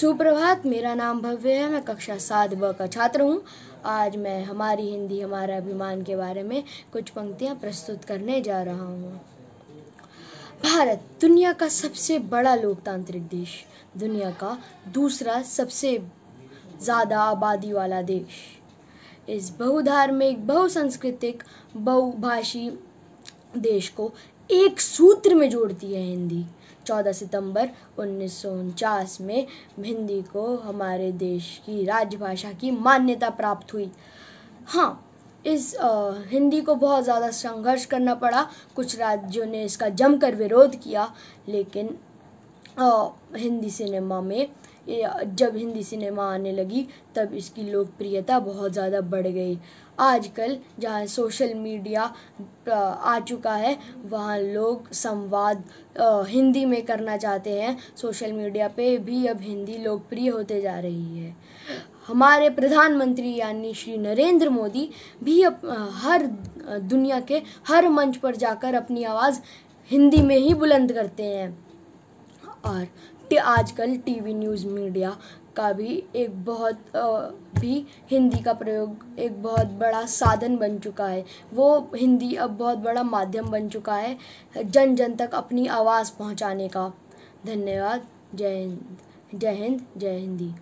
सुप्रभात मेरा नाम भव्य है मैं कक्षा सात ब का छात्र हूँ आज मैं हमारी हिंदी हमारा अभिमान के बारे में कुछ पंक्तियाँ प्रस्तुत करने जा रहा हूँ भारत दुनिया का सबसे बड़ा लोकतांत्रिक देश दुनिया का दूसरा सबसे ज़्यादा आबादी वाला देश इस बहुधार्मिक बहुसंस्कृतिक बहुभाषी देश को एक सूत्र में जोड़ती है हिंदी 14 सितंबर उन्नीस में हिंदी को हमारे देश की राजभाषा की मान्यता प्राप्त हुई हाँ इस आ, हिंदी को बहुत ज़्यादा संघर्ष करना पड़ा कुछ राज्यों ने इसका जमकर विरोध किया लेकिन हिंदी सिनेमा में जब हिंदी सिनेमा आने लगी तब इसकी लोकप्रियता बहुत ज़्यादा बढ़ गई आजकल जहाँ सोशल मीडिया आ चुका है वहाँ लोग संवाद हिंदी में करना चाहते हैं सोशल मीडिया पे भी अब हिंदी लोकप्रिय होते जा रही है हमारे प्रधानमंत्री यानी श्री नरेंद्र मोदी भी अब हर दुनिया के हर मंच पर जाकर अपनी आवाज़ हिंदी में ही बुलंद करते हैं और आजकल टीवी न्यूज़ मीडिया का भी एक बहुत भी हिंदी का प्रयोग एक बहुत बड़ा साधन बन चुका है वो हिंदी अब बहुत बड़ा माध्यम बन चुका है जन जन तक अपनी आवाज़ पहुंचाने का धन्यवाद जय हिंद जय हिंद जय हिंदी